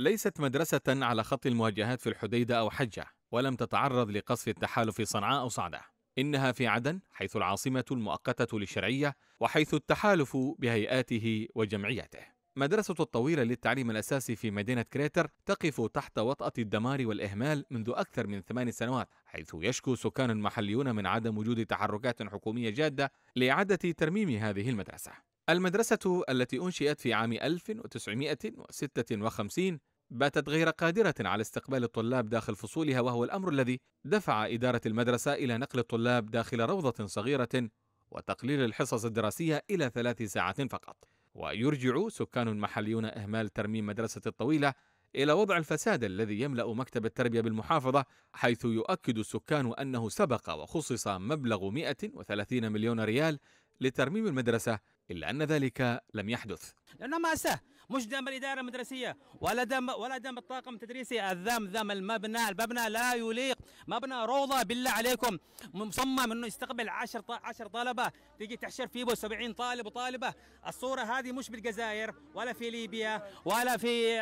ليست مدرسة على خط المواجهات في الحديدة أو حجة ولم تتعرض لقصف التحالف في صنعاء أو صعدة إنها في عدن حيث العاصمة المؤقتة للشرعية وحيث التحالف بهيئاته وجمعياته مدرسة الطويلة للتعليم الأساسي في مدينة كريتر تقف تحت وطأة الدمار والإهمال منذ أكثر من ثمان سنوات حيث يشكو سكان محليون من عدم وجود تحركات حكومية جادة لإعادة ترميم هذه المدرسة المدرسة التي أنشئت في عام 1956 باتت غير قادرة على استقبال الطلاب داخل فصولها وهو الأمر الذي دفع إدارة المدرسة إلى نقل الطلاب داخل روضة صغيرة وتقليل الحصص الدراسية إلى ثلاث ساعات فقط ويرجع سكان محليون إهمال ترميم مدرسة الطويلة إلى وضع الفساد الذي يملأ مكتب التربية بالمحافظة حيث يؤكد السكان أنه سبق وخصص مبلغ 130 مليون ريال لترميم المدرسة إلا أن ذلك لم يحدث لأنها مأساة مش ذنب الاداره المدرسيه ولا ذنب ولا ذنب الطاقم التدريسي الذنب ذنب المبنى المبنى لا يليق مبنى روضه بالله عليكم مصمم انه يستقبل 10 10 طلبه تيجي تحشر فيه 70 طالب وطالبه الصوره هذه مش بالجزائر ولا في ليبيا ولا في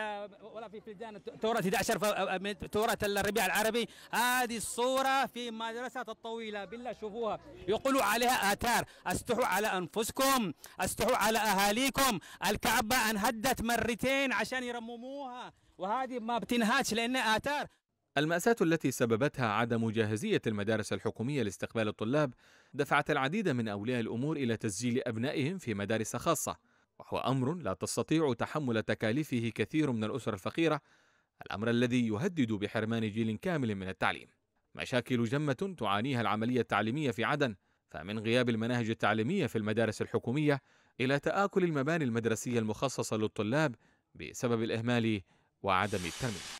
ولا في بلدان توره 11 توره الربيع العربي هذه الصوره في مدرسه الطويله بالله شوفوها يقولوا عليها اثار استحوا على انفسكم استحوا على اهاليكم الكعبه انهدت مرات مرتين عشان يرمموها وهذه ما بتنهاش لأنها آثار المأساة التي سببتها عدم جاهزية المدارس الحكومية لاستقبال الطلاب دفعت العديد من أولياء الأمور إلى تسجيل أبنائهم في مدارس خاصة وهو أمر لا تستطيع تحمل تكاليفه كثير من الأسر الفقيرة الأمر الذي يهدد بحرمان جيل كامل من التعليم مشاكل جمة تعانيها العملية التعليمية في عدن فمن غياب المناهج التعليمية في المدارس الحكومية الى تاكل المباني المدرسيه المخصصه للطلاب بسبب الاهمال وعدم التنميه